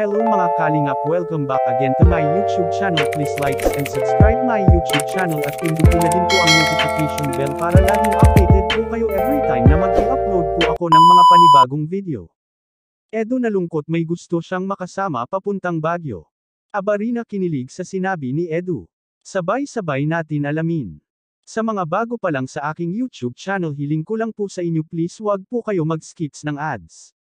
Hello mga kalingap welcome back again to my YouTube channel please like and subscribe my YouTube channel at pindutin na din po ang notification bell para laging updated po kayo every time na mag-upload po ako ng mga panibagong video. Edo nalungkot may gusto siyang makasama papuntang Baguio. na kinilig sa sinabi ni Edu. Sabay-sabay natin alamin. Sa mga bago pa lang sa aking YouTube channel hiling ko lang po sa inyo please wag po kayo mag-skips ng ads.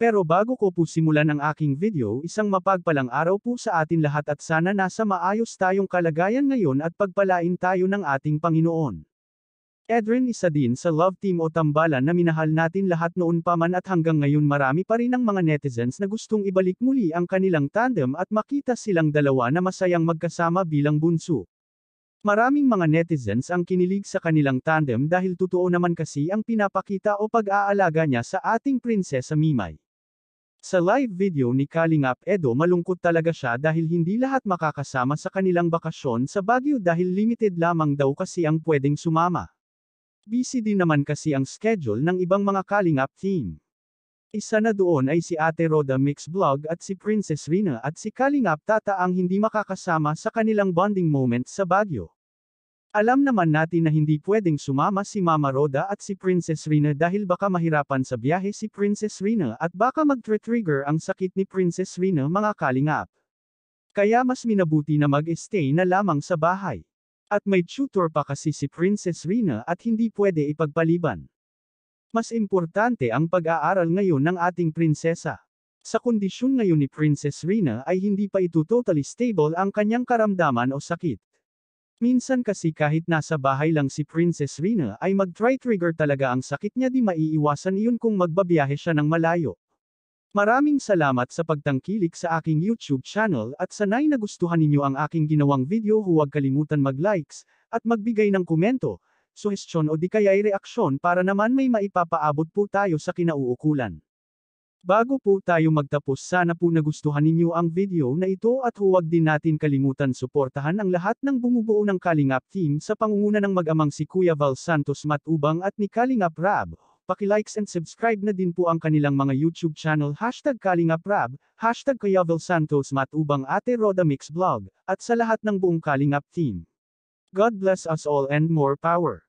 Pero bago ko po simulan ang aking video isang mapagpalang araw po sa atin lahat at sana nasa maayos tayong kalagayan ngayon at pagpalain tayo ng ating Panginoon. Edrin isa din sa love team o tambalan na minahal natin lahat noon pa man at hanggang ngayon marami pa rin ang mga netizens na gustong ibalik muli ang kanilang tandem at makita silang dalawa na masayang magkasama bilang bunso. Maraming mga netizens ang kinilig sa kanilang tandem dahil totoo naman kasi ang pinapakita o pag-aalaga niya sa ating prinsesa Mimay. Sa live video ni Kalingap Edo malungkot talaga siya dahil hindi lahat makakasama sa kanilang bakasyon sa Baguio dahil limited lamang daw kasi ang pwedeng sumama. Busy din naman kasi ang schedule ng ibang mga Kalingap team. Isa na doon ay si Ate Roda Mix Vlog at si Princess Rina at si Kalingap Tata ang hindi makakasama sa kanilang bonding moment sa Baguio. Alam naman natin na hindi pwedeng sumama si Mama Roda at si Princess Rina dahil baka mahirapan sa biyahe si Princess Rina at baka mag-trigger ang sakit ni Princess Rina mga kalingap. Kaya mas minabuti na mag-stay na lamang sa bahay. At may tutor pa kasi si Princess Rina at hindi pwede ipagpaliban. Mas importante ang pag-aaral ngayon ng ating prinsesa. Sa kondisyon ngayon ni Princess Rina ay hindi pa ito totally stable ang kanyang karamdaman o sakit. Minsan kasi kahit nasa bahay lang si Princess Rina ay mag-try-trigger talaga ang sakit niya di maiiwasan iyon kung magbabiyahe siya ng malayo. Maraming salamat sa pagtangkilik sa aking YouTube channel at sanay nagustuhan ninyo ang aking ginawang video huwag kalimutan mag-likes, at magbigay ng komento, suhestyon o di kaya ay reaksyon para naman may maipapaabot po tayo sa kinauukulan. Bago po tayo magtapos sana po nagustuhan ninyo ang video na ito at huwag din natin kalimutan suportahan ang lahat ng bumubuo ng Kalingap team sa pangunguna ng mag-amang si Kuya Val Santos Matubang at ni Kalingap Rab. Pakilikes and subscribe na din po ang kanilang mga YouTube channel hashtag Kalingap Rab, hashtag Kuya Val Santos Matubang Ate Roda Mix Vlog, at sa lahat ng buong Kalingap team. God bless us all and more power.